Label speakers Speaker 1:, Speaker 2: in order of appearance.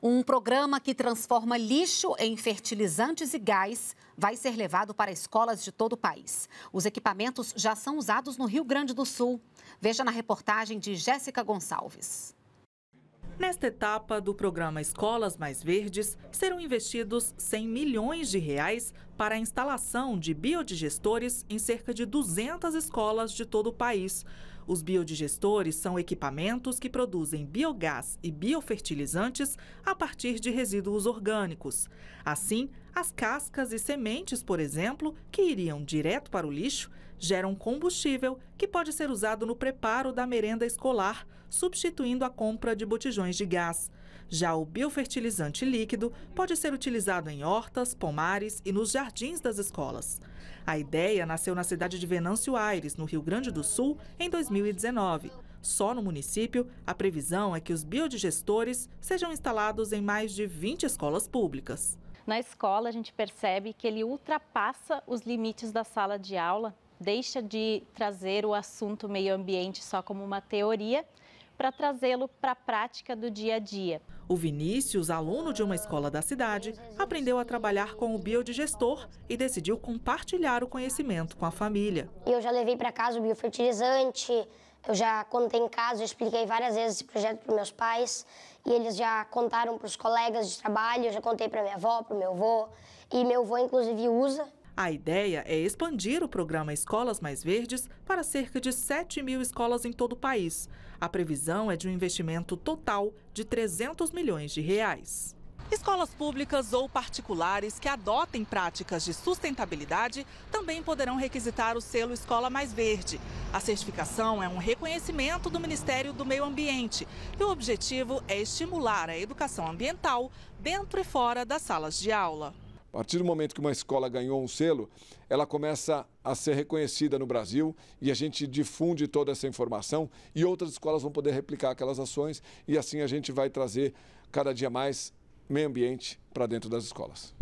Speaker 1: Um programa que transforma lixo em fertilizantes e gás vai ser levado para escolas de todo o país. Os equipamentos já são usados no Rio Grande do Sul. Veja na reportagem de Jéssica Gonçalves. Nesta etapa do programa Escolas Mais Verdes, serão investidos 100 milhões de reais para a instalação de biodigestores em cerca de 200 escolas de todo o país. Os biodigestores são equipamentos que produzem biogás e biofertilizantes a partir de resíduos orgânicos. Assim, as cascas e sementes, por exemplo, que iriam direto para o lixo, geram combustível que pode ser usado no preparo da merenda escolar, substituindo a compra de botijões de gás. Já o biofertilizante líquido pode ser utilizado em hortas, pomares e nos jardins jardins das escolas. A ideia nasceu na cidade de Venâncio Aires, no Rio Grande do Sul, em 2019. Só no município, a previsão é que os biodigestores sejam instalados em mais de 20 escolas públicas.
Speaker 2: Na escola, a gente percebe que ele ultrapassa os limites da sala de aula, deixa de trazer o assunto meio ambiente só como uma teoria para trazê-lo para a prática do dia a dia.
Speaker 1: O Vinícius, aluno de uma escola da cidade, aprendeu a trabalhar com o biodigestor e decidiu compartilhar o conhecimento com a família.
Speaker 3: Eu já levei para casa o biofertilizante, eu já contei em casa, eu expliquei várias vezes esse projeto para meus pais e eles já contaram para os colegas de trabalho, eu já contei para minha avó, para o meu avô. E meu avô, inclusive, usa
Speaker 1: a ideia é expandir o programa Escolas Mais Verdes para cerca de 7 mil escolas em todo o país. A previsão é de um investimento total de 300 milhões de reais. Escolas públicas ou particulares que adotem práticas de sustentabilidade também poderão requisitar o selo Escola Mais Verde. A certificação é um reconhecimento do Ministério do Meio Ambiente e o objetivo é estimular a educação ambiental dentro e fora das salas de aula.
Speaker 4: A partir do momento que uma escola ganhou um selo, ela começa a ser reconhecida no Brasil e a gente difunde toda essa informação e outras escolas vão poder replicar aquelas ações e assim a gente vai trazer cada dia mais meio ambiente para dentro das escolas.